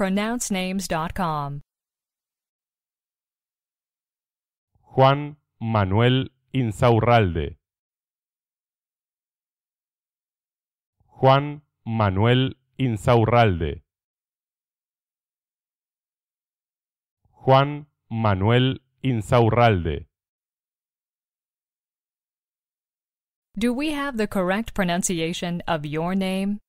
pronouncenames.com. Juan Manuel Insaurralde. Juan Manuel Insaurralde. Juan Manuel Insaurralde. Do we have the correct pronunciation of your name?